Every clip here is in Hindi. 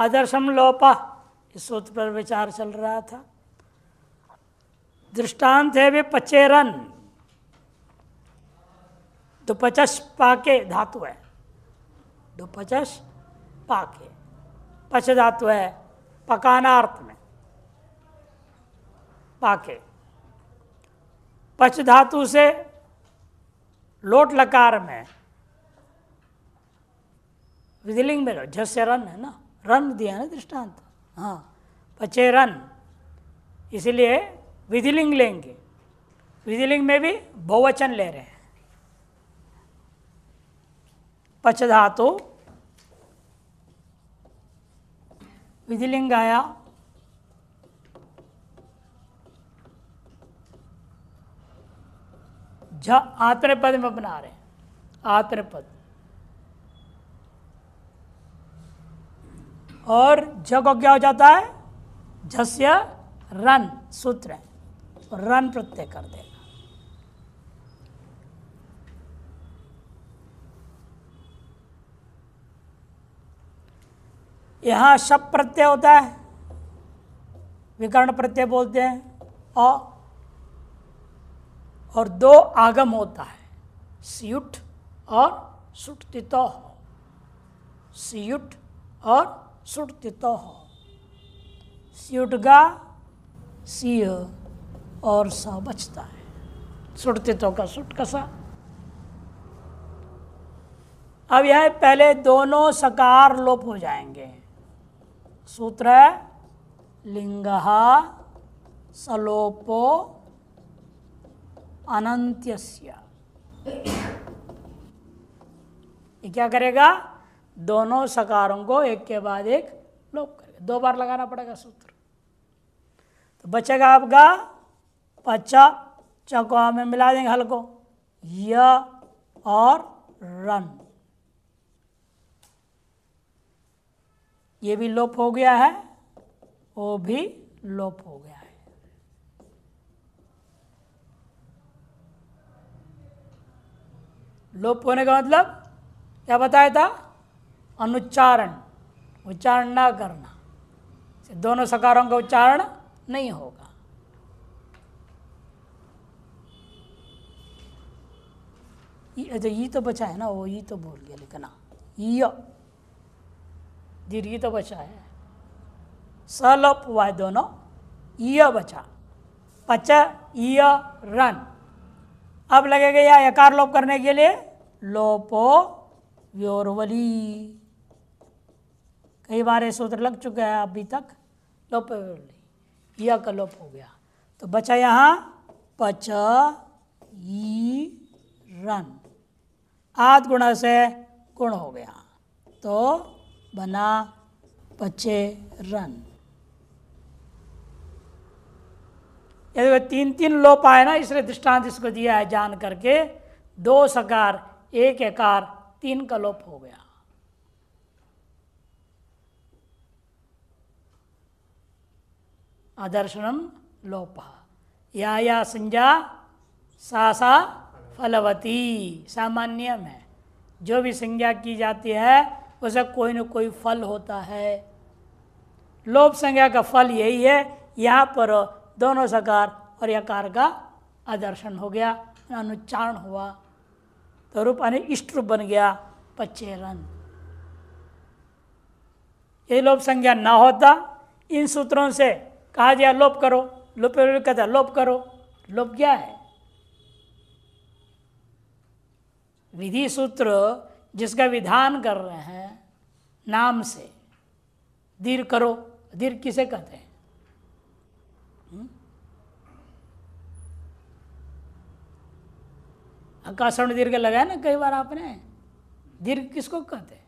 अदर्शम लोपा इस सूत्र पर विचार चल रहा था दृष्टांत है वे पचेरन दुपचस पाके धातु है दुपचस पाके पच धातु है पकाना अर्थ में पाके पच धातु से लोट लकार में विधिलिंग में लो रन है ना रन दिया ना दृष्टांत हाँ पचे रन इसलिए विधिलिंग लेंगे विधिलिंग में भी बहुवचन ले रहे हैं पच धातु विधिलिंग आया झ पद में बना रहे हैं आत्रपद और ज को क्या हो जाता है जस्य रन सूत्र तो रन प्रत्यय कर देगा यहाँ शब प्रत्यय होता है विकर्ण प्रत्यय बोलते हैं अ और दो आगम होता है सियुट और सुटतितो सियुट और सुटतित स्युटगा सीय और स बचता है सुटतितो का सुट कसा अब यह पहले दोनों सकार लोप हो जाएंगे सूत्र है लिंगहा सलोपो अनंत्य ये क्या करेगा दोनों सकारों को एक के बाद एक लोप करेगा दो बार लगाना पड़ेगा सूत्र तो बचेगा आपका पच्चा चको में हमें मिला देंगे हल को य और रन ये भी लोप हो गया है वो भी लोप हो गया है लोप होने का मतलब क्या बताया था अनुच्चारण उच्चारण ना करना दोनों सकारों का उच्चारण नहीं होगा अच्छा ई तो बचा है ना वो ई तो भूल गया लिखना दीर्घी दीर्घ तो बचा है सलप हुआ है दोनों य बचा पच रन अब लगेगा या यकार लोप करने के लिए लोपो व्योरवली कई बार ये सूत्र लग चुका है अभी तक लोप या का लोप हो गया तो बचा यहाँ पच ई रन आद गुणा से गुण हो गया तो बना पचे रन यदि वह तीन तीन लोप आए ना इसलिए दृष्टांत इसको दिया है जान करके दो सकार एक एकार तीन का लोप हो गया अदर्शन लोप या या संज्ञा सा सा फलवती सामान्य में जो भी संज्ञा की जाती है उसे कोई न कोई फल होता है लोप संज्ञा का फल यही है यहाँ पर दोनों सकार और यकार का आदर्शन हो गया अनुच्चारण हुआ तो रूप अने इष्ट रूप बन गया पचेरन ये लोप संज्ञा ना होता इन सूत्रों से कहा गया लोप करो लोप कहता लोप करो लोप क्या है विधि सूत्र जिसका विधान कर रहे हैं नाम से दीर्घ करो दीर्घ किसे कहते हैं हम्म? आकाशण दीर्घ लगाया ना कई बार आपने दीर्घ किसको कहते हैं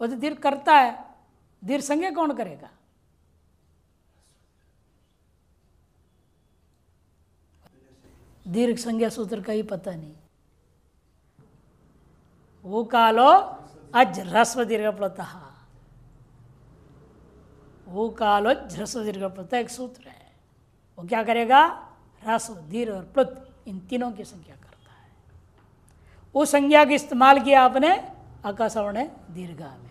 वो तो दीर्घ करता है दीर्घ संज्ञा कौन करेगा दीर्घ संज्ञा सूत्र का ही पता नहीं वो कालो अज ह्रस्व दीर्घ प्लत वो कालो ह्रस्व दीर्घ प्रत एक सूत्र है वो क्या करेगा ह्रस्व दीर्घ और प्लुत इन तीनों की संख्या करता है वो संज्ञा का इस्तेमाल किया आपने अकाशवर्ण दीर्घा में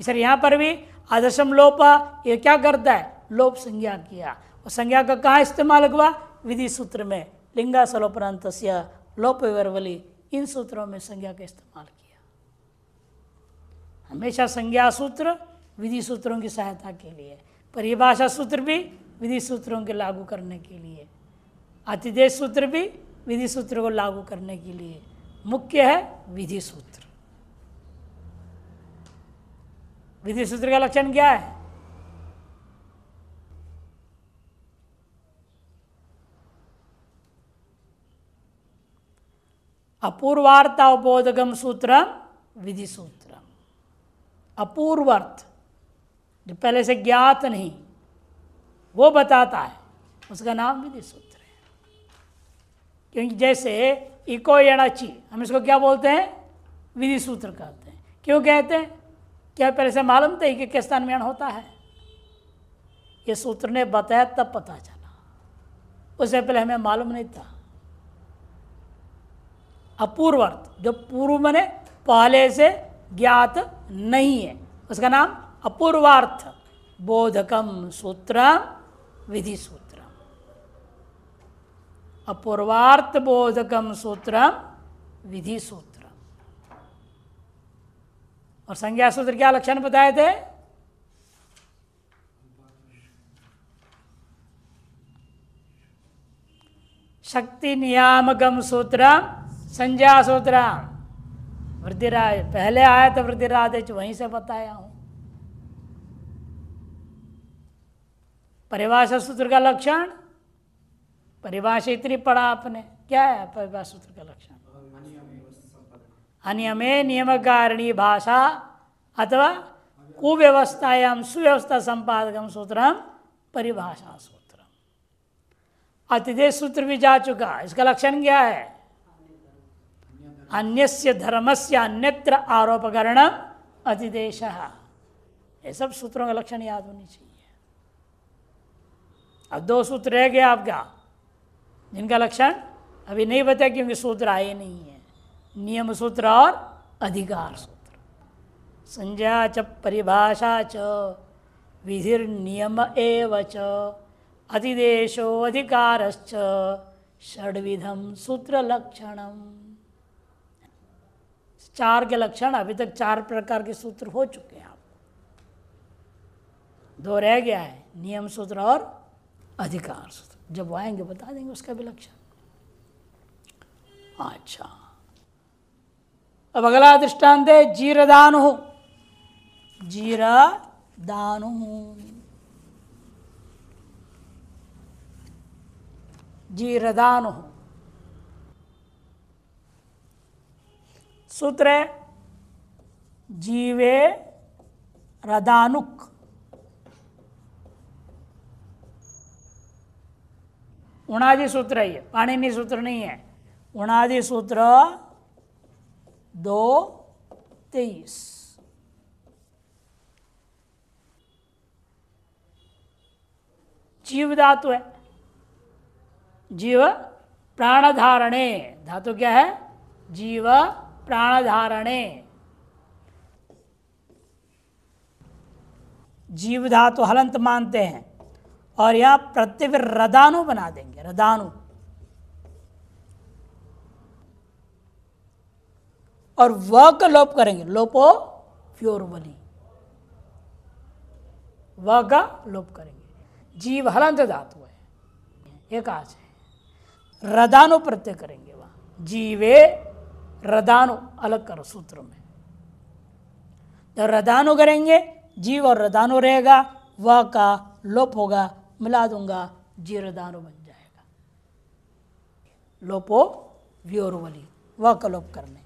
इसलिए यहां पर भी आदर्शम लोप ये क्या करता है लोप संज्ञा किया और संज्ञा का कहाँ इस्तेमाल हुआ विधि सूत्र में लिंगासलोपरांत लोप विवर्वली इन सूत्रों में संज्ञा का इस्तेमाल किया हमेशा संज्ञा सूत्र विधि सूत्रों की सहायता के लिए परिभाषा सूत्र भी विधि सूत्रों के लागू करने के लिए अतिदेश सूत्र भी विधि सूत्र को लागू करने के लिए मुख्य है विधि सूत्र विधि सूत्र का लक्षण क्या है अपूर्वार्थ सूत्र विधि सूत्र अपूर्वार्थ जो पहले से ज्ञात नहीं वो बताता है उसका नाम विधि सूत्र है क्योंकि जैसे इको एणाची हम इसको क्या बोलते हैं विधि सूत्र कहते हैं क्यों कहते हैं क्या पहले से मालूम था कि किस स्थान में होता है ये सूत्र ने बताया तब पता चला उससे पहले हमें मालूम नहीं था अपूर्वार्थ जो पूर्व मने पहले से ज्ञात नहीं है उसका नाम अपूर्वार्थ बोधकम सूत्र विधि सूत्र अपूर्वार्थ बोधकम सूत्र विधि सूत्र और संज्ञा सूत्र क्या लक्षण बताए थे शक्ति नियामकम सूत्र संज्ञा सूत्र वृद्धिराज पहले आया तो वृद्धिराज वहीं से बताया हूं परिभाषा सूत्र का लक्षण परिभाषा इतनी पढ़ा आपने क्या है परिभाषा सूत्र का लक्षण अनियमे नियमकारिणी भाषा अथवा कुव्यवस्थायाम सुव्यवस्था सूत्र हम परिभाषा सूत्र अतिदेश सूत्र भी जा चुका इसका लक्षण क्या है अन्यस्य धर्मस्य अन्यत्र आरोपकरण अतिदेश ये सब सूत्रों का लक्षण याद होनी चाहिए अब दो सूत्र रह गया आपका जिनका लक्षण अभी नहीं बताया क्योंकि सूत्र आए नहीं है नियम सूत्र और अधिकार सूत्र संज्ञा च परिभाषा च विधिर नियम एव च अतिदेशो अधिकारश्च षडविधम सूत्र लक्षणम चार के लक्षण अभी तक चार प्रकार के सूत्र हो चुके हैं आप दो रह गया है नियम सूत्र और अधिकार सूत्र जब आएंगे बता देंगे उसका भी लक्षण अच्छा अब अगला दृष्टांत है जीरदान हो जीरा दान जीरदान हो सूत्र है जीवे रदानुक उणादि सूत्र है ये पाणिनि सूत्र नहीं है उणादि सूत्र दो तेईस जीव धातु है जीव प्राण धारणे धातु क्या है जीव प्राणधारणे जीव धातु हलंत मानते हैं और यह प्रत्येक रदानु बना देंगे रदानु और व का लोप करेंगे लोपो फ्योरवली व का लोप करेंगे जीव हलंत धातु है एक आज है रदानु प्रत्यय करेंगे वहां जीवे रदानु अलग करो सूत्र में जब रदानु करेंगे जीव और रदानु रहेगा वह का लोप होगा मिला दूंगा जी रदानु बन जाएगा लोपो व्योरवली वह का लोप करने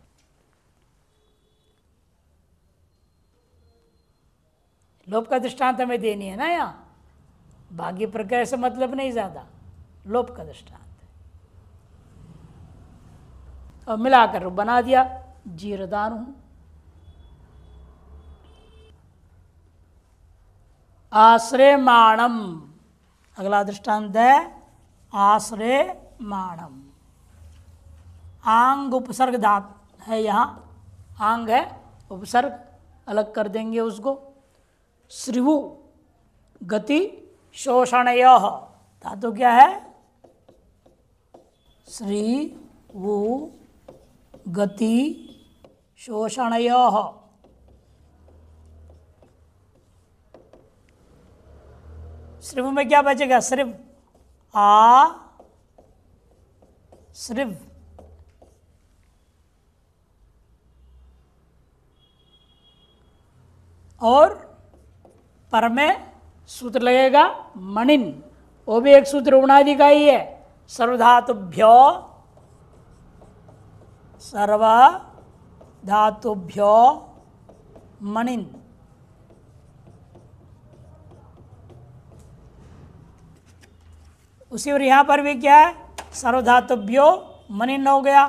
लोप का दृष्टांत हमें देनी है ना यहाँ बाकी प्रक्रिया से मतलब नहीं ज़्यादा लोप का दृष्टांत और मिलाकर बना दिया जीरदान हूं आश्रय माणम अगला दृष्टांत है आश्रय माणम आंग उपसर्ग धात है यहाँ आंग है उपसर्ग अलग कर देंगे उसको श्रिवु गति शोषण धातु क्या है श्री वो गति शोषण सिर्फ में क्या बचेगा सिर्फ आ सिर्फ और पर में सूत्र लगेगा मणिन वो भी एक सूत्र उणादि का ही है सर्वधातुभ्यो सर्व धातुभ्यो मणिन उसी और यहां पर भी क्या है सर्वधातुभ्यो मनिन हो गया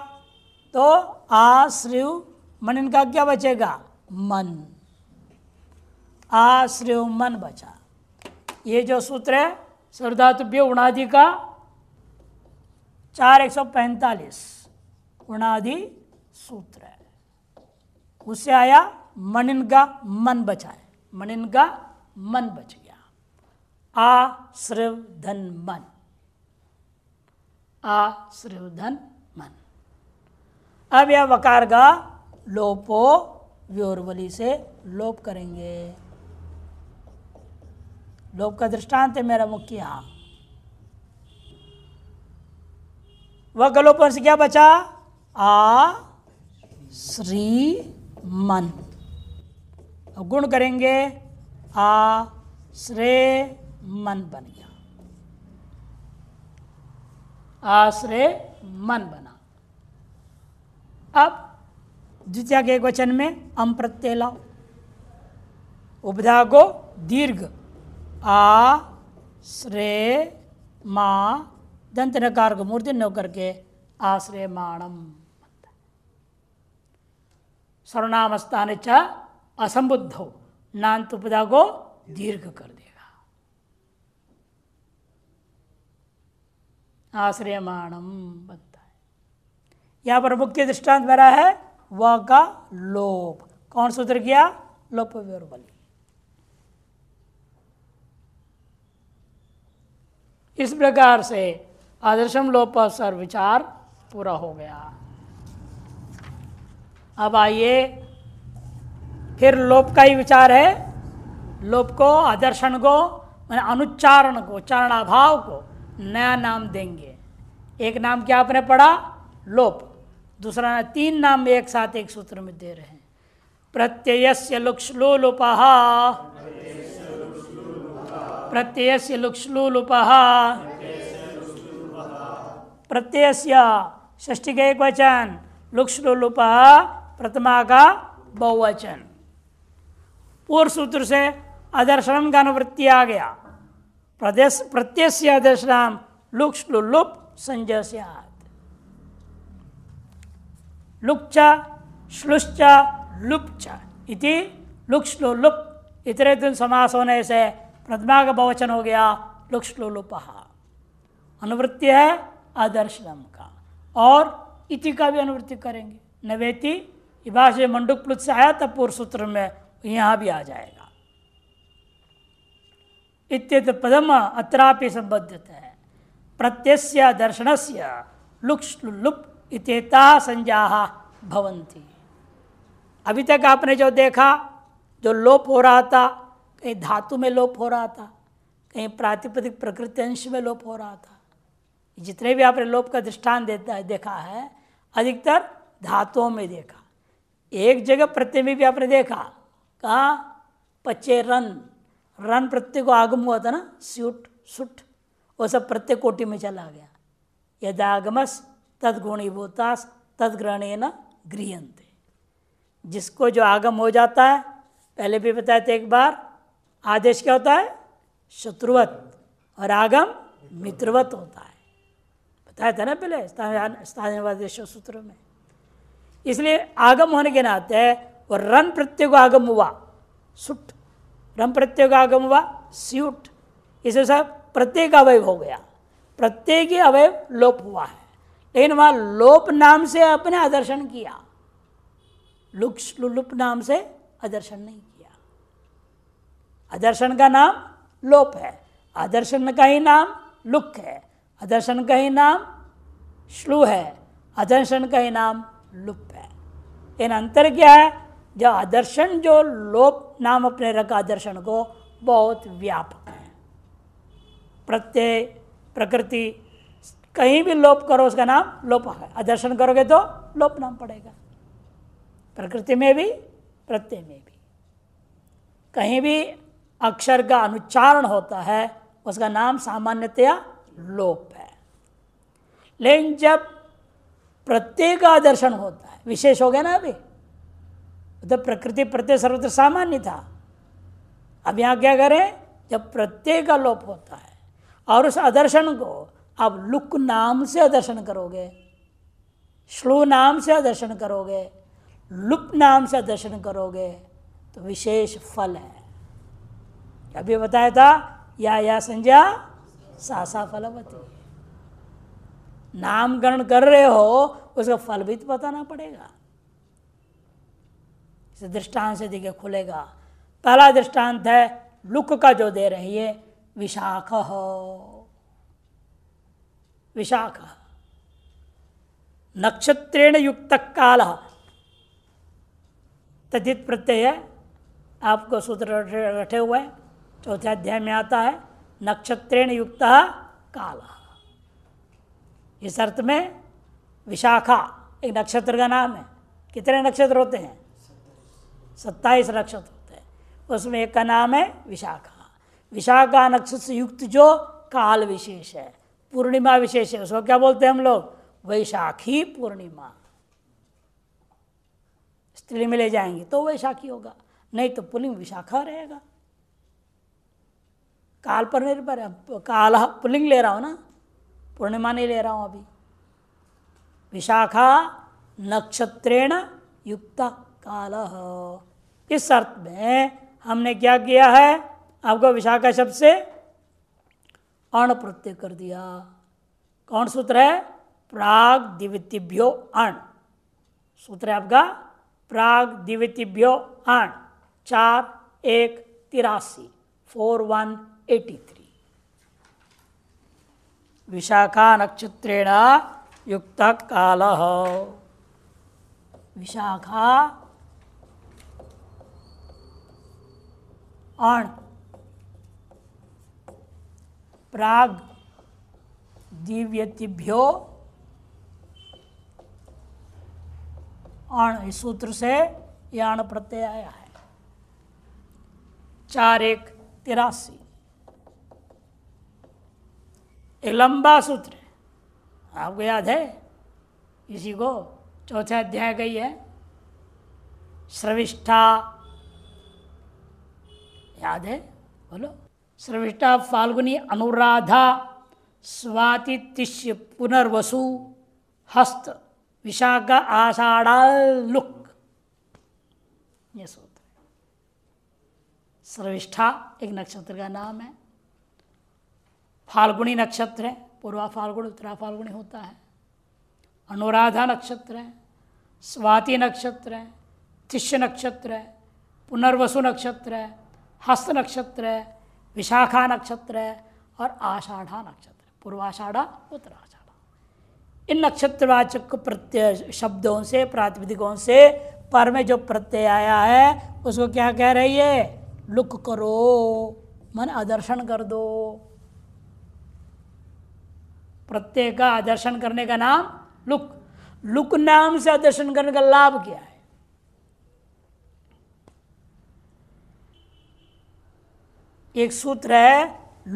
तो आश्रय मनिन का क्या बचेगा मन आश्रिव मन बचा ये जो सूत्र है सर्वधातुभ्यो उणादि का चार एक सौ पैंतालीस पूर्णादि सूत्र है उससे आया मनिन का मन बचा है का मन बच गया आ श्रव धन मन आ श्रव धन मन अब यह वकार का लोपो व्योरवली से लोप करेंगे लोप का दृष्टांत है मेरा मुख्य यहां वह गलोपन से क्या बचा आ श्री मन अब गुण करेंगे आ श्रेय मन बन गया आश्रय मन बना अब द्वितीय के क्वेश्चन में अम प्रत्यय लाओ उपधा को दीर्घ आ श्रेय मा दंत नकार को मूर्ति न करके आश्रय माणम सर्वनामस्थान च असंबुद्ध हो नान उपदा को दीर्घ कर देगा आश्रयमाणम बनता है यहां पर मुख्य दृष्टांत मेरा है व का लोप कौन सूत्र किया लोप बलि इस प्रकार से आदर्शम लोप सर विचार पूरा हो गया अब आइए फिर लोप का ही विचार है लोप को आदर्शन को मैंने अनुच्चारण को चरणाभाव को नया नाम देंगे एक नाम क्या आपने पढ़ा लोप दूसरा ना, तीन नाम एक साथ एक सूत्र में दे रहे हैं प्रत्ययस्य लुक्ष्लु लुपह प्रत्ययस्य लुक्ष्लु लुपहा प्रत्ययस्य षष्टि के एक वचन लुक्ष्लु लुपहा प्रथमा का बहुवचन पूर्व सूत्र से अदर्शनम का अनुवृत्ति आ गया प्रदेश प्रत्यक्ष अदर्शनम लुक्स लुलुप संजय से श्लुश्च लुप्च इति लुक्स लुलुप इतरे दिन समास होने से प्रथमा का बहुवचन हो गया लुक्स लुलुप अनुवृत्ति है आदर्शन का और इति का भी अनुवृत्ति करेंगे नवेति इबाश मंडुक प्लुत से आया था पूर्व सूत्र में यहाँ भी आ जाएगा इत्यत पदम अत्रापि संबद्ध है प्रत्यस्य से लुप इतेता संज्ञा भवंती अभी तक आपने जो देखा जो लोप हो रहा था कहीं धातु में लोप हो रहा था कहीं प्रातिपदिक प्रकृति अंश में लोप हो रहा था जितने भी आपने लोप का दृष्टान देता देखा है अधिकतर धातुओं में देखा एक जगह प्रत्यय में भी आपने देखा कहा पच्चे रन रन प्रत्यय को आगम हुआ था ना स्यूट सुट वो सब प्रत्येक कोटि में चला गया यदागमस तदगुणीभूतास तदग्रहणे न गृहंते जिसको जो आगम हो जाता है पहले भी बताए थे एक बार आदेश क्या होता है शत्रुवत और आगम मित्रवत होता है बताया था ना पहले स्थान स्थानीय सूत्र में इसलिए आगम होने के नाते और रन प्रत्यय को आगम हुआ सुट रन प्रत्यय का आगम हुआ स्यूट इसे सब प्रत्येक अवय अवयव हो गया प्रत्येक ही अवयव लोप हुआ है लेकिन वहां लोप नाम से अपने आदर्शन किया लुक्स लुलुप नाम से आदर्शन नहीं किया आदर्शन का नाम लोप है आदर्शन का ही नाम लुक है आदर्शन का ही नाम श्लू है आदर्शन का ही नाम लुप है इन अंतर क्या है जो आदर्शन जो लोप नाम अपने रखा आदर्शन को बहुत व्यापक है प्रत्यय प्रकृति कहीं भी लोप करो उसका नाम लोप है आदर्शन करोगे तो लोप नाम पड़ेगा प्रकृति में भी प्रत्यय में भी कहीं भी अक्षर का अनुच्चारण होता है उसका नाम सामान्यतया लोप है लेकिन जब प्रत्यय का आदर्शन होता है विशेष हो गया ना अभी तो प्रकृति प्रत्यय सर्वत्र सामान्य था अब यहाँ क्या करें जब प्रत्यय का लोप होता है और उस आदर्शन को आप लुक नाम से आदर्शन करोगे श्लू नाम से आदर्शन करोगे लुप नाम से आदर्शन करोगे तो विशेष फल है अभी बताया था या या संज्ञा सासा फलवती नामकरण कर रहे हो उसका फल भी तो बताना पड़ेगा इसे दृष्टांत से दिखे खुलेगा पहला दृष्टांत है लुक का जो दे रही है विशाख हो विशाख नक्षत्रेण युक्त काल तथित प्रत्यय आपको सूत्र रटे हुए चौथे अध्याय में आता है नक्षत्रेण युक्त काल इस अर्थ में विशाखा एक नक्षत्र का नाम है कितने नक्षत्र होते हैं सत्ताईस नक्षत्र होते हैं उसमें एक का नाम है विशाखा विशाखा नक्षत्र से युक्त जो काल विशेष है पूर्णिमा विशेष है उसको क्या बोलते हैं हम लोग वैशाखी पूर्णिमा स्त्री में ले जाएंगे तो वैशाखी होगा नहीं तो पुलिंग विशाखा रहेगा काल पर निर्भर है काल हाँ, पुलिंग ले रहा हो ना पूर्णिमा नहीं ले रहा हूँ अभी विशाखा नक्षत्रेण युक्त काल इस अर्थ में हमने क्या किया है आपको विशाखा शब्द से अण प्रत्यय कर दिया कौन सूत्र है प्राग दिवितिभ्यो अण सूत्र है आपका प्राग दिवितिभ्यो अण चार एक तिरासी four one eighty three Vishakha नक्षत्रेण युक्त काल विशाखा अण प्राग दिव्यतिभ्यो अण इस सूत्र से यण प्रत्यय आया है चार एक तिरासी एक लंबा सूत्र आपको याद है इसी को चौथा अध्याय गई है श्रविष्ठा याद है बोलो श्रविष्ठा फाल्गुनी अनुराधा तिष्य पुनर्वसु हस्त विशाखा आषाढ़ुक लुक ये सूत्र श्रविष्ठा एक नक्षत्र का नाम है फाल्गुनी नक्षत्र है पूर्वा फाल्गुण उत्तरा फाल्गुनी होता है अनुराधा नक्षत्र है स्वाति नक्षत्र है तिष्य नक्षत्र है पुनर्वसु नक्षत्र है हस्त नक्षत्र है विशाखा नक्षत्र है और आषाढ़ा नक्षत्र पूर्वाषाढ़ा उत्तराषाढ़ा इन नक्षत्रवाचक प्रत्यय शब्दों से प्रातिविधिकों से पर में जो प्रत्यय आया है उसको क्या कह रही है लुक करो मन आदर्शन कर दो प्रत्यय का आदर्शन करने का नाम लुक लुक नाम से आदर्शन करने का लाभ क्या है एक सूत्र है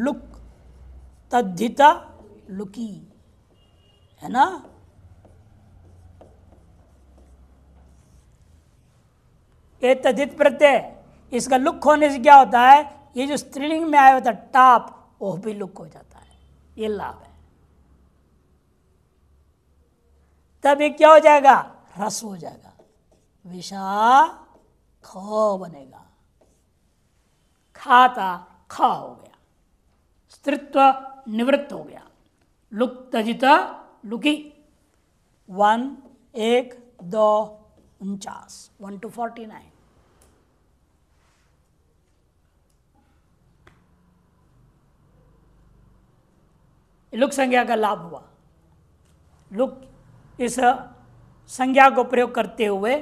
लुक तद्धिता लुकी है ना ये तद्धित प्रत्यय इसका लुक होने से क्या होता है ये जो स्त्रीलिंग में आया होता है टाप वह भी लुक हो जाता है ये लाभ है तब ये क्या हो जाएगा रस हो जाएगा विषा ख बनेगा खाता खा हो गया स्त्रित्व निवृत्त हो गया लुप्त जित लुकी वन एक दो उनचास वन टू फोर्टी नाइन लुक संज्ञा का लाभ हुआ लुक इस संज्ञा को प्रयोग करते हुए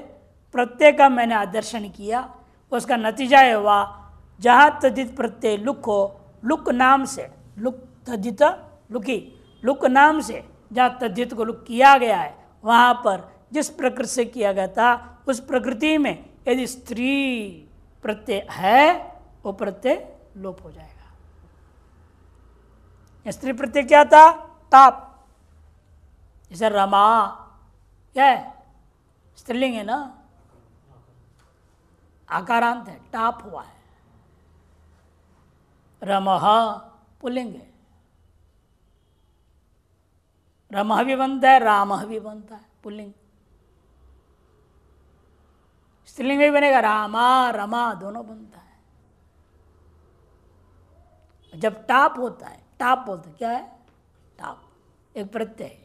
प्रत्यय का मैंने आदर्शन किया उसका नतीजा यह हुआ जहाँ तदित प्रत्यय लुक हो लुक नाम से लुक तदित लुकी लुक नाम से जहाँ तद्धित को लुक किया गया है वहाँ पर जिस प्रकृति से किया गया था उस प्रकृति में यदि स्त्री प्रत्यय है वो प्रत्यय लोप हो जाएगा स्त्री प्रत्यय क्या था ताप जैसे रमा क्या है स्त्रीलिंग है ना आकारांत है टाप हुआ है रमह पुलिंग है रमह भी बनता है रामह भी बनता है पुलिंग स्त्रीलिंग भी बनेगा रामा रमा दोनों बनता है जब टाप होता है टाप बोलते क्या है टाप एक प्रत्यय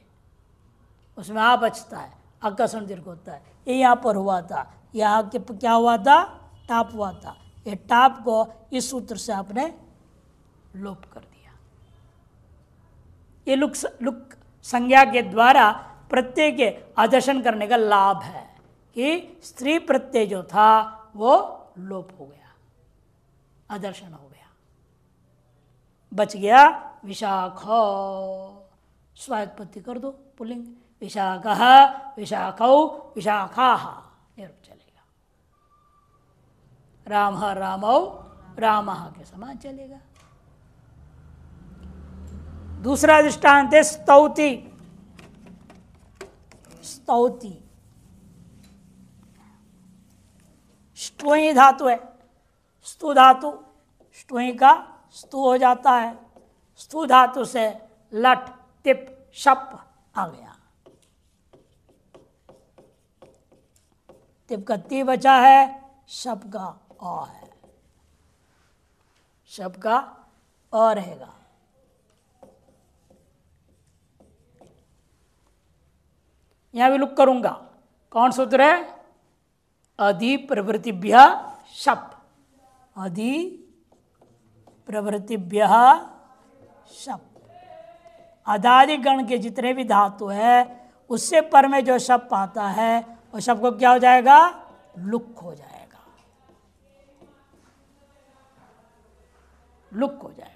उसमें आ बचता है आकर्षण दीर्घ होता है ये यहाँ पर हुआ था यहाँ के क्या हुआ था टाप हुआ था ये टाप को इस सूत्र से आपने लोप कर दिया ये लुक लुक संज्ञा के द्वारा प्रत्यय के आदर्शन करने का लाभ है कि स्त्री प्रत्यय जो था वो लोप हो गया आदर्शन हो गया बच गया विशाख स्वायत्पत्ति कर दो पुलिंग विशाख विशाखौ विशाखा रूप चलेगा राम रामौ राम के समान चलेगा दूसरा दृष्टांत है स्तौति स्तौति स्टोई धातु है स्तु धातु स्टोई का स्तु हो जाता है स्तु धातु से लट तिप शप आ गया जबकि बचा है सबका आ है सबका आ रहेगा यहां भी लुक करूंगा कौन सूत्र है अधि प्रवृत्तिभ्य शप अधि प्रवृत्तिभ्य शप अदादि गण के जितने भी धातु है उससे पर में जो शब आता है और सबको क्या हो जाएगा लुक हो जाएगा लुक हो जाएगा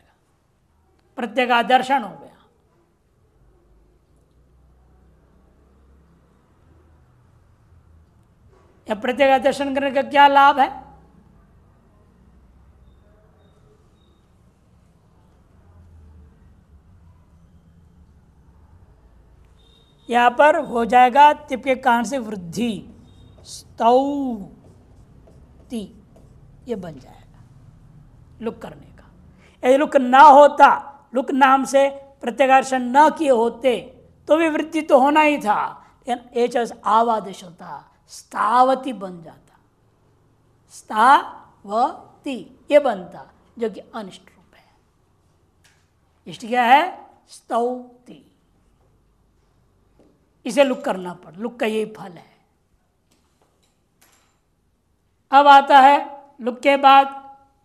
प्रत्येक दर्शन हो गया या प्रत्येक दर्शन करने का क्या लाभ है यहाँ पर हो जाएगा तिप के कारण से वृद्धि स्तौति ये बन जाएगा लुक करने का यदि लुक ना होता लुक नाम से प्रत्यकर्षण न किए होते तो भी वृद्धि तो होना ही था लेकिन एच एस आवादेश होता स्थावती बन जाता स्थावती ये बनता जो कि अनिष्ट रूप है इष्ट क्या है स्तौती इसे लुक करना पड़ लुक का यही फल है अब आता है लुक के बाद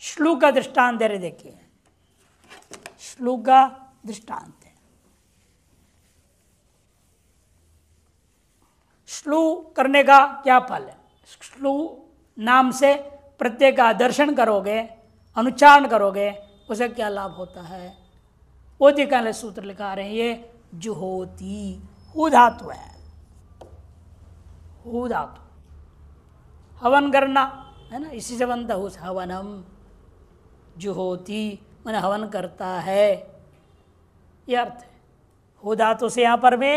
श्लू का दृष्टांत दे रहे देखिए श्लू का दृष्टांत श्लू करने का क्या फल है श्लू नाम से प्रत्येक का दर्शन करोगे अनुचारण करोगे उसे क्या लाभ होता है वो दिखाने सूत्र लिखा रहे हैं ये जुहोती धातु है हु धातु हवन करना है ना इसी से बनता उस हवनम होती मैंने हवन करता है यह अर्थ है हु धातु से यहां पर भी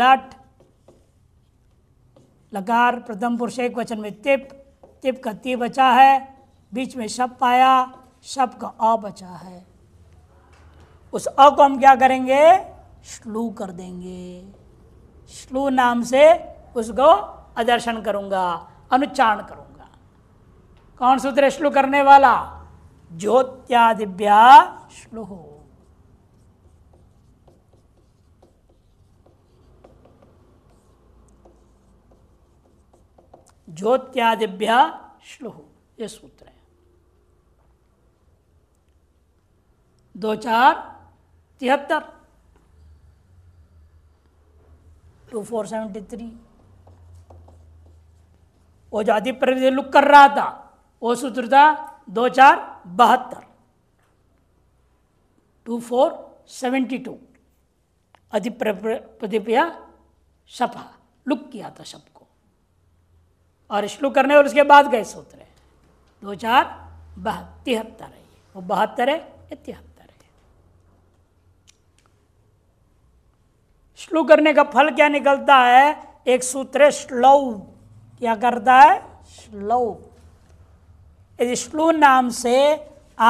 लट लकार प्रथम पुरुष एक वचन में तिप तिप का ती बचा है बीच में शब पाया शब का अ बचा है उस अ को हम क्या करेंगे श्लू कर देंगे श्लू नाम से उसको अदर्शन करूंगा अनुच्चारण करूंगा कौन सूत्र श्लू करने वाला ज्योत्यादिव्या श्लू ज्योत्यादिभ्य श्लु ये सूत्र है दो चार तिहत्तर टू फोर सेवेंटी थ्री वो जो अधिक प्रवृत्ति लुक कर रहा था वो सूत्र था दो चार बहत्तर टू फोर सेवेंटी टू अधिक प्रतिपया सफा लुक किया था सबको और श्लोक करने और उसके बाद गए सूत्र है दो चार बह तिहत्तर है वो बहत्तर है या तिहत्तर श्लू करने का फल क्या निकलता है एक सूत्र श्लव क्या करता है श्लव यदि श्लू नाम से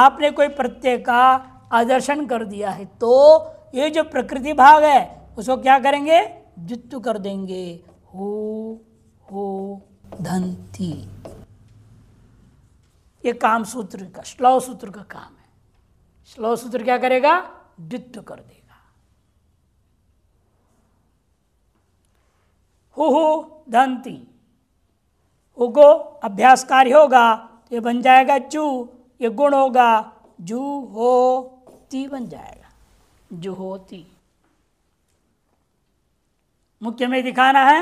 आपने कोई प्रत्यय का आदर्शन कर दिया है तो ये जो प्रकृति भाग है उसको क्या करेंगे जुत्तु कर देंगे हो हो धंती ये काम सूत्र का श्लव सूत्र का काम है श्लव सूत्र क्या करेगा द्वित्व कर देगा कुहु दंती उ अभ्यास कार्य होगा तो ये बन जाएगा चू ये गुण होगा जू हो ती बन जाएगा ती मुख्य में दिखाना है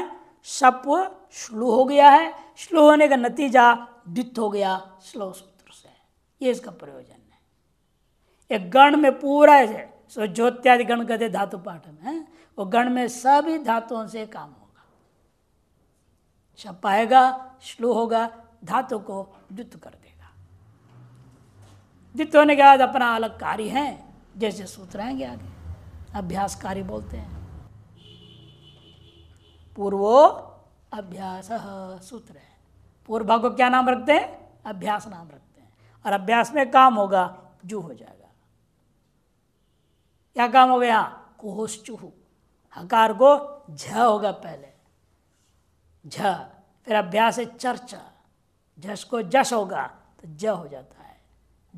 सप श्लू हो गया है श्लू होने का नतीजा द्वित हो गया श्लो सूत्र से ये इसका प्रयोजन है एक गण में पूरा है सो ज्योत्यादि गण कहते धातु पाठ में वो गण में सभी धातुओं से काम छपाएगा आएगा श्लो होगा धातु को द्वित कर देगा द्वित होने के बाद अपना अलग कार्य है जैसे सूत्र आएंगे आगे अभ्यास कार्य बोलते हैं पूर्वो अभ्यास सूत्र है पूर्व को क्या नाम रखते हैं अभ्यास नाम रखते हैं और अभ्यास में काम होगा जू हो जाएगा क्या काम हो गया कोहस चूह हकार को झ होगा पहले झ फिर अभ्यास है चर्चा जस को जस होगा तो ज हो जाता है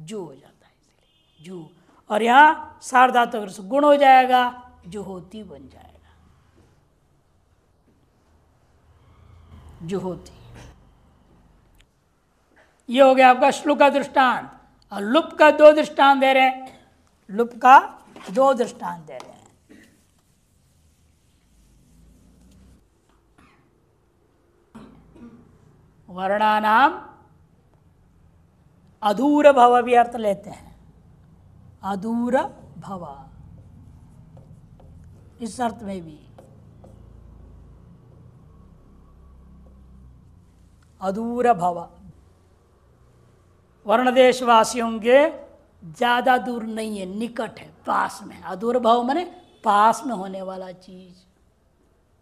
जू हो जाता है इसलिए जू और यहाँ सारधातु तो गुण हो जाएगा जो होती बन जाएगा जो होती ये हो गया आपका श्लू का दृष्टांत और लुप का दो दृष्टांत दे रहे हैं लुप का दो दृष्टांत दे रहे हैं वर्णानाम अधूर भव भी अर्थ लेते हैं अधूर भव इस अर्थ में भी अधूर भव वर्ण देशवासियों के ज़्यादा दूर नहीं है निकट है पास में अधूर भव मने पास में होने वाला चीज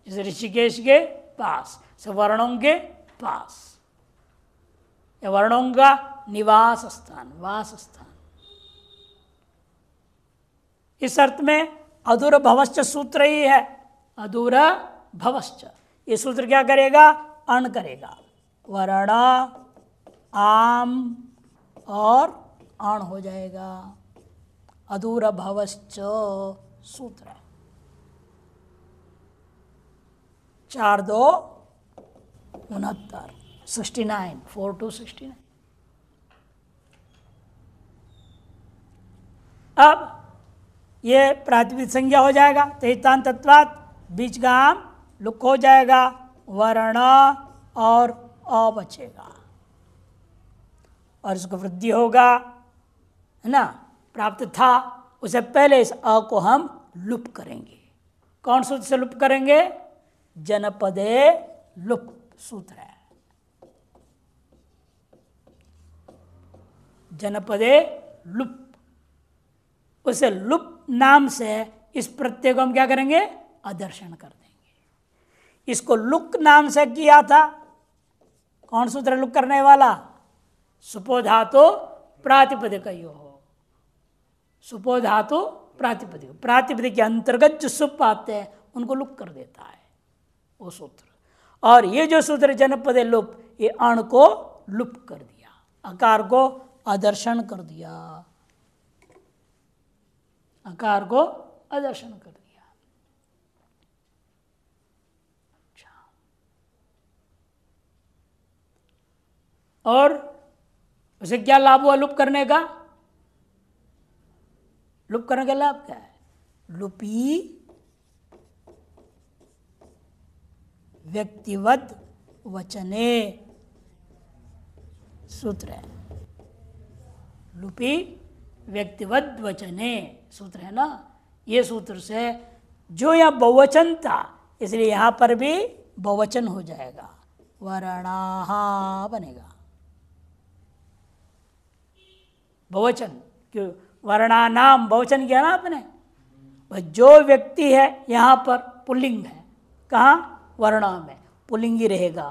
जैसे ऋषिकेश के पास सवर्णों के पास या वर्णों का निवास स्थान वास स्थान इस अर्थ में अधूर भवश्च सूत्र ही है अधूर भवश्च ये सूत्र क्या करेगा अण करेगा वर्ण आम और अण हो जाएगा अधूर भवश्च सूत्र चार दो उनहत्तर 69, टू सिक्सटी नाइन अब ये प्रातिपद संज्ञा हो जाएगा तेजतान तत्वात बीच गाम लुक हो जाएगा वर्ण और अ बचेगा और इसको वृद्धि होगा है ना प्राप्त था उसे पहले इस अ को हम लुप करेंगे कौन सूत्र से लुप करेंगे जनपदे लुप सूत्र है जनपदे लुप उसे लुप नाम से इस प्रत्यय को हम क्या करेंगे अदर्शन कर देंगे इसको लुक नाम से किया था कौन सूत्र लुक करने वाला सुपोधातु प्रातिपदिक यो हो सुपोधातु प्रातिपदिक प्रातिपदिक के अंतर्गत जो सुप आते हैं उनको लुक कर देता है वो सूत्र और ये जो सूत्र जनपद लुप ये अण को लुप कर दिया आकार को अदर्शन कर दिया आकार को अदर्शन कर दिया अच्छा और उसे क्या लाभ हुआ लुप करने का लुप करने का लाभ क्या है लुपी व्यक्तिवत वचने सूत्र है लुपी व्यक्तिवत वचने सूत्र है ना ये सूत्र से जो यहाँ बहुवचन था इसलिए यहाँ पर भी बहुवचन हो जाएगा वर्णाहा बनेगा बहुवचन क्यों वर्णा नाम बहुवचन किया ना आपने जो व्यक्ति है यहाँ पर पुल्लिंग है कहाँ वर्णा में पुल्लिंग ही रहेगा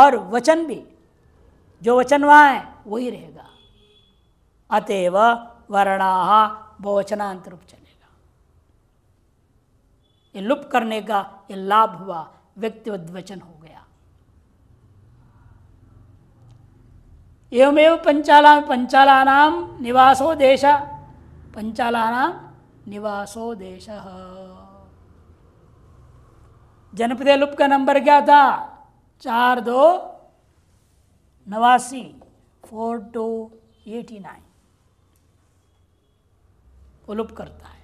और वचन भी जो वचन वहाँ है वही रहेगा अतएव वर्णा बहुवचना रूप चलेगा ये लुप करने का ये लाभ हुआ व्यक्ति उद्वचन हो गया एवमेव पंचाला पंचालानाम निवासो देश पंचालानाम निवासो देश जनपद लुप का नंबर क्या था चार दो नवासी फोर टू एटी नाइन वो लुप करता है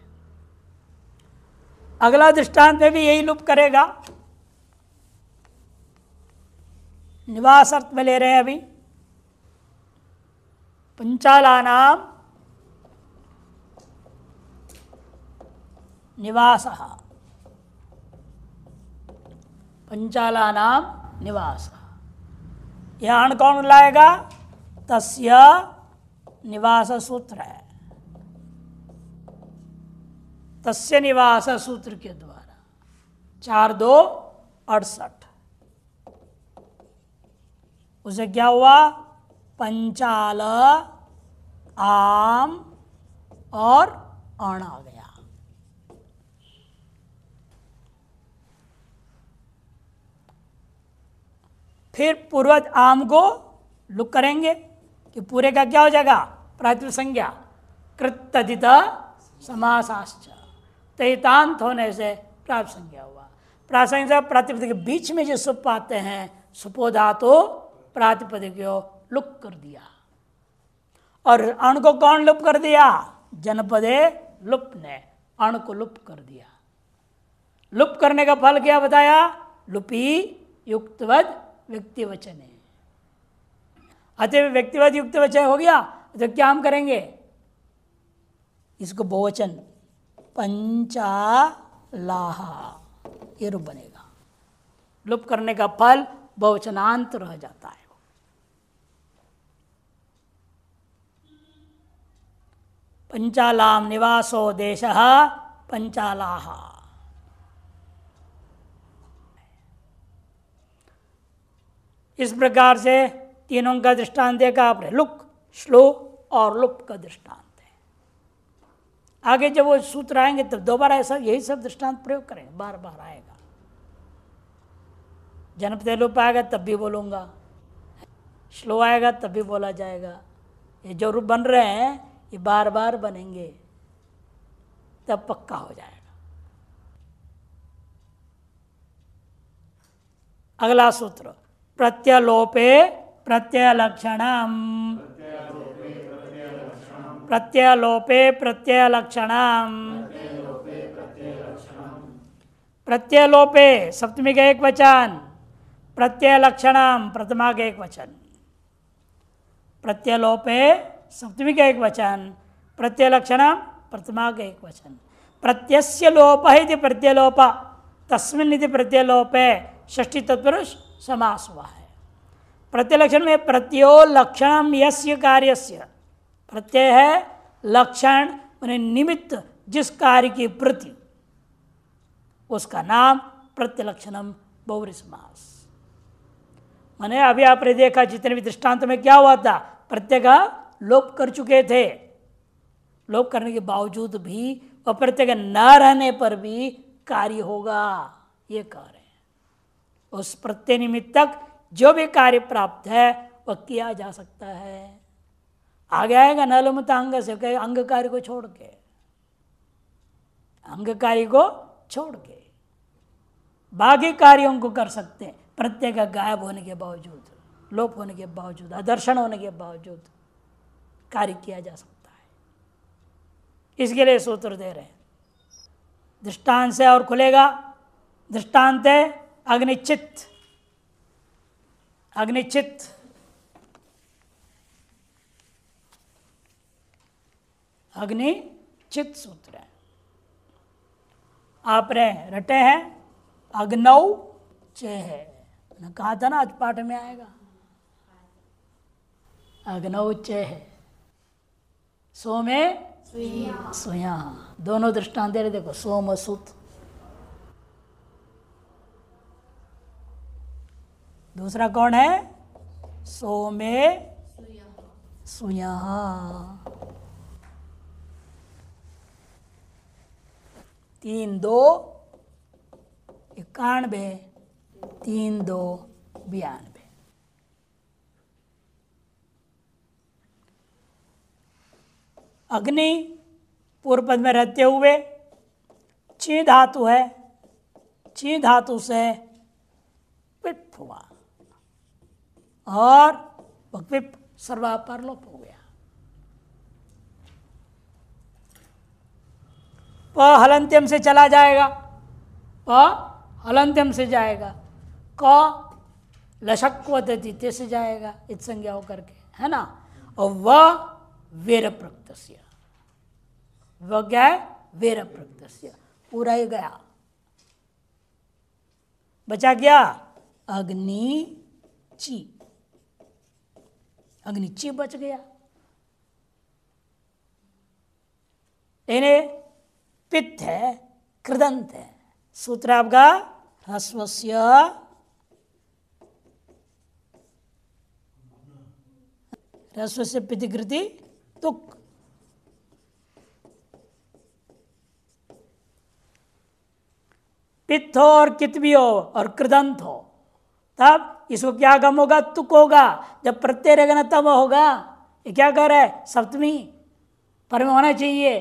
अगला दृष्टांत में भी यही लुप करेगा निवास अर्थ में ले रहे हैं अभी पंचाला नाम निवास पंचाला नाम निवास यह अण कौन लाएगा तस्य निवास सूत्र है तस्य निवास सूत्र के द्वारा चार दो अड़सठ उसे क्या हुआ पंचाल आम और अण आ गया फिर पूर्वज आम को लुक करेंगे कि पूरे का क्या हो जाएगा प्रातृ संज्ञा कृत्यधित समासाश्च तैतांत होने से प्राप्त संज्ञा हुआ प्रासंगिक प्रातिपदिक के बीच में जो सुप आते हैं सुपोधा प्रातिपद प्रातिपदिक लुप कर दिया और अण को कौन लुप कर दिया जनपदे लुप ने अण को लुप कर दिया लुप करने का फल क्या बताया लुपी युक्तवद व्यक्ति वचन है अतः व्यक्तिवाद युक्त वचन हो गया तो क्या हम करेंगे इसको बहुवचन पंचालाहा ये रूप बनेगा लुप करने का फल बहुचनांत रह जाता है पंचालाम निवासो देश पंचालाहा इस प्रकार से तीनों का दृष्टांत देखा आपने लुक श्लो और लुप का दृष्टांत आगे जब वो सूत्र आएंगे तब दोबारा ऐसा यही सब दृष्टांत प्रयोग करेंगे बार बार आएगा जनपद लोप आएगा तब भी बोलूँगा श्लो आएगा तब भी बोला जाएगा ये जो रूप बन रहे हैं ये बार बार बनेंगे तब पक्का हो जाएगा अगला सूत्र प्रत्यलोपे लक्षण प्रत्ययलोपे प्रत्ययलक्षण प्रत्ययलोपे सप्तमी का एक वचन प्रत्ययलक्षणम प्रथमा का एक वचन प्रत्ययलोपे सप्तमी का एक वचन प्रत्ययलक्षणम प्रथमा का एक वचन प्रत्यय लोप है प्रत्ययलोप तस्मिन प्रत्ययलोप षष्ठी तत्पुरुष समास हुआ है प्रत्यलक्षण में प्रत्यो लक्षण यस्य कार्यस्य प्रत्यय है लक्षण मैंने निमित्त जिस कार्य के प्रति उसका नाम प्रत्यलक्षणम बौरिस मास मैंने अभी आपने देखा जितने भी दृष्टांत में क्या हुआ था प्रत्यय का लोप कर चुके थे लोप करने के बावजूद भी वह प्रत्यय न रहने पर भी कार्य होगा ये कह रहे हैं उस प्रत्यय निमित्तक जो भी कार्य प्राप्त है वह किया जा सकता है आ जाएगा नलमता तो अंग से कहे अंगकारी को छोड़ के अंगकारी को छोड़ के बाकी कार्यों को कर सकते हैं प्रत्येक गायब होने के बावजूद लोप होने के बावजूद आदर्शन होने के बावजूद कार्य किया जा सकता है इसके लिए सूत्र दे रहे हैं दृष्टांत से और खुलेगा दृष्टांत है अग्निचित अग्निचित अग्नि चित सूत्र है आप रहे रटे हैं अग्नौ चे है कहा था ना आज पाठ में आएगा अग्नौ चे है सोमे सुया दोनों दृष्टांत दे रहे देखो सोम सुत दूसरा कौन है सोमे सुया तीन दो इक्यानबे तीन दो बयानबे अग्नि पूर्व पद में रहते हुए ची धातु है ची धातु से पिप हुआ और पिप सर्वापर लोप हुआ प हलंत्यम से चला जाएगा प हलंत्यम से जाएगा क लशक्वत तीते से जाएगा इत संज्ञा होकर के है ना और व वेर प्रक्तस्य व वेर प्रक्तस्य पूरा ही गया बचा गया अग्नि ची अग्निची बच गया पित्त है कृदंत है सूत्र आपका ह्रस्वस्य ह्रस्व से पितिकृति तुक पित्त हो और कित भी हो और कृदंत हो तब इसको क्या गम होगा तुक होगा जब प्रत्यय रहेगा तब होगा ये क्या कह रहा है सप्तमी पर में होना चाहिए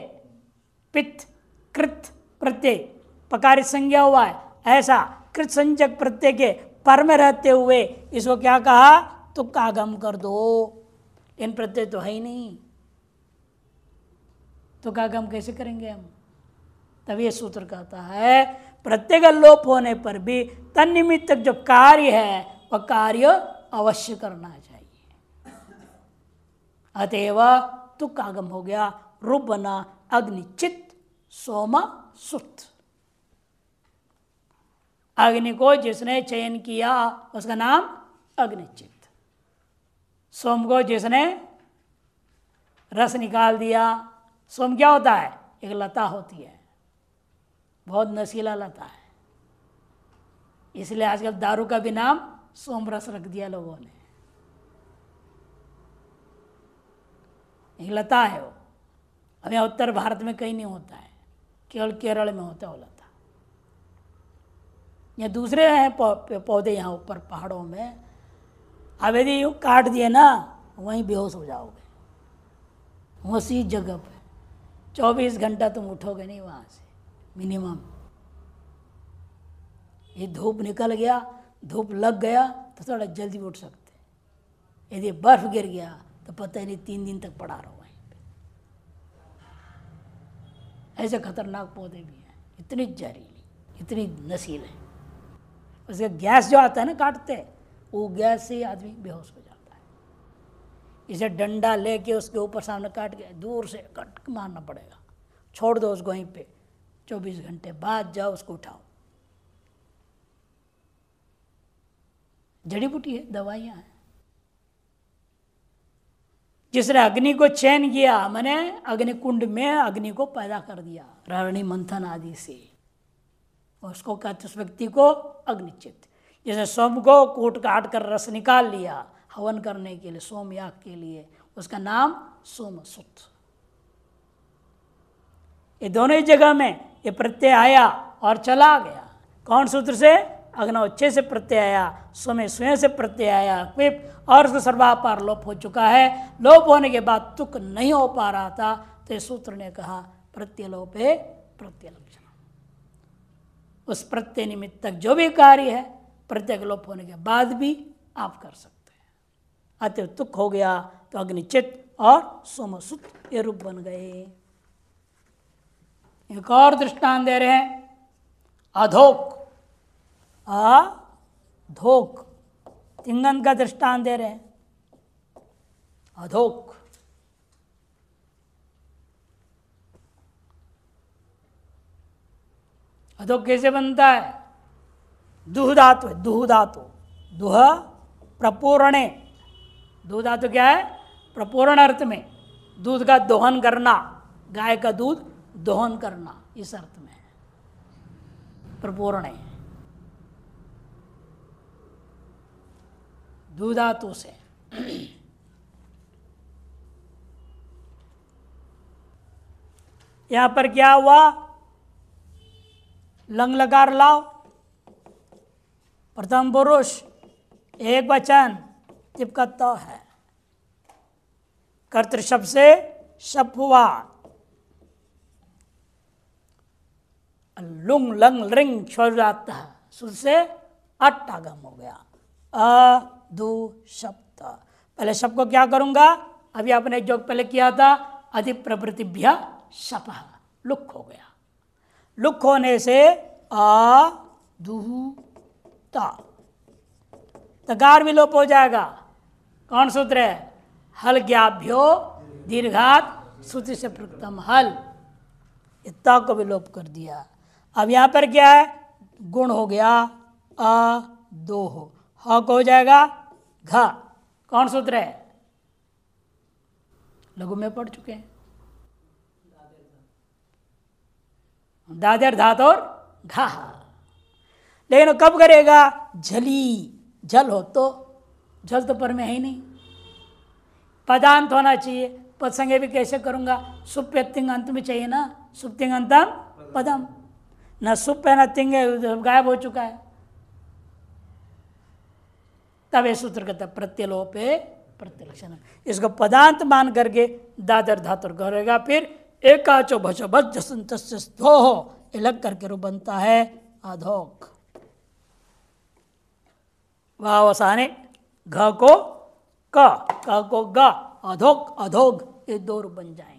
पित्त कृत प्रत्यय पकार संज्ञा हुआ है ऐसा कृत संजक प्रत्यय के पर में रहते हुए इसको क्या कहा तो कागम कर दो इन प्रत्यय तो है ही नहीं तो कागम कैसे करेंगे हम तब ये सूत्र कहता है प्रत्येक लोप होने पर भी तन्निमित्त जो कार्य है वह कार्य अवश्य करना चाहिए अतएव तो कागम हो गया रूप बना अग्निचित सोम सुत अग्नि को जिसने चयन किया उसका नाम अग्निचित सोम को जिसने रस निकाल दिया सोम क्या होता है एक लता होती है बहुत नशीला लता है इसलिए आजकल दारू का भी नाम सोम रस रख दिया लोगों ने एक लता है वो हमें उत्तर भारत में कहीं नहीं होता है केवल केरल में होता बोला था या दूसरे हैं पौधे यहाँ ऊपर पहाड़ों में अब यदि काट दिए ना वहीं बेहोश हो जाओगे वसी जगह पर चौबीस घंटा तुम उठोगे नहीं वहाँ से मिनिमम ये धूप निकल गया धूप लग गया तो थोड़ा जल्दी उठ सकते यदि बर्फ गिर गया तो पता ही नहीं तीन दिन तक पड़ा रहोगे ऐसे खतरनाक पौधे भी हैं इतनी जहरीली इतनी नसील है उसके गैस जो आता है ना काटते वो गैस से आदमी बेहोश हो जाता है इसे डंडा लेके उसके ऊपर सामने काट के दूर से कट मारना पड़ेगा छोड़ दो उसको वहीं पे 24 घंटे बाद जाओ उसको उठाओ जड़ी बूटी है दवाइयाँ हैं जिसने अग्नि को चयन किया मैंने अग्नि कुंड में अग्नि को पैदा कर दिया रहणी मंथन आदि से उसको कहते उस व्यक्ति को अग्निचित जैसे सोम को कूट काट कर रस निकाल लिया हवन करने के लिए सोम याग के लिए उसका नाम सोम सुत ये दोनों ही जगह में ये प्रत्यय आया और चला गया कौन सूत्र से छे से प्रत्यय आया स्वमय स्वयं से प्रत्यय आया क्विप और उसका सर्वापार लोप हो चुका है लोप होने के बाद तुक नहीं हो पा रहा था तो सूत्र ने कहा है प्रत्यलक्षण उस प्रत्यय निमित्त तक जो भी कार्य है प्रत्यय लोप होने के बाद भी आप कर सकते हैं अतः तुक हो गया तो अग्निचित और सोमसुत ये रूप बन गए एक और दृष्टांत दे रहे हैं अधोक आ धोक तिंगन का दृष्टान दे रहे हैं अधोक अधोक कैसे बनता है दुह धातु है दुह धातु दुह प्रपूरणे दुह धातु क्या है प्रपूरण अर्थ में दूध का दोहन करना गाय का दूध दोहन करना इस अर्थ में प्रपूरण है दुधातु से यहां पर क्या हुआ लंग लगा लाओ प्रथम पुरुष एक वचन चिपकता है कर्त शब्द से शप हुआ लुंग लंग लिंग छोड़ जाता है सुर से अट आगम हो गया आ, दो शब्द पहले शब्द को क्या करूंगा अभी आपने जो पहले किया था अधि प्रभृतिभ्य शप लुक हो गया लुक होने से आ दुहता तकार विलोप हो जाएगा कौन सूत्र है हल ज्ञाभ्यो दीर्घात सूत्र से प्रतम हल इतना को विलोप कर दिया अब यहां पर क्या है गुण हो गया अ दो हो हक हो जाएगा घ कौन सूत्र है लघु में पढ़ चुके हैं दादर धात और घा लेकिन कब करेगा जली जल हो तो जल तो पर में है ही नहीं पदांत होना चाहिए पद संज्ञा भी कैसे करूंगा सुप्य तिंग अंत में चाहिए ना सुप्तिंग अंतम पदम न सुप है ना तिंग गायब हो चुका है तब यह सूत्र कहता है प्रत्यलोपे प्रत्यलक्षण इसको पदांत मान करके दादर धातुर करेगा फिर एकाचो भचो भज जसंत हो लग करके रूप बनता है अधोक वावसाने घ को क को ग अधोक अधोग ये दो रूप बन जाए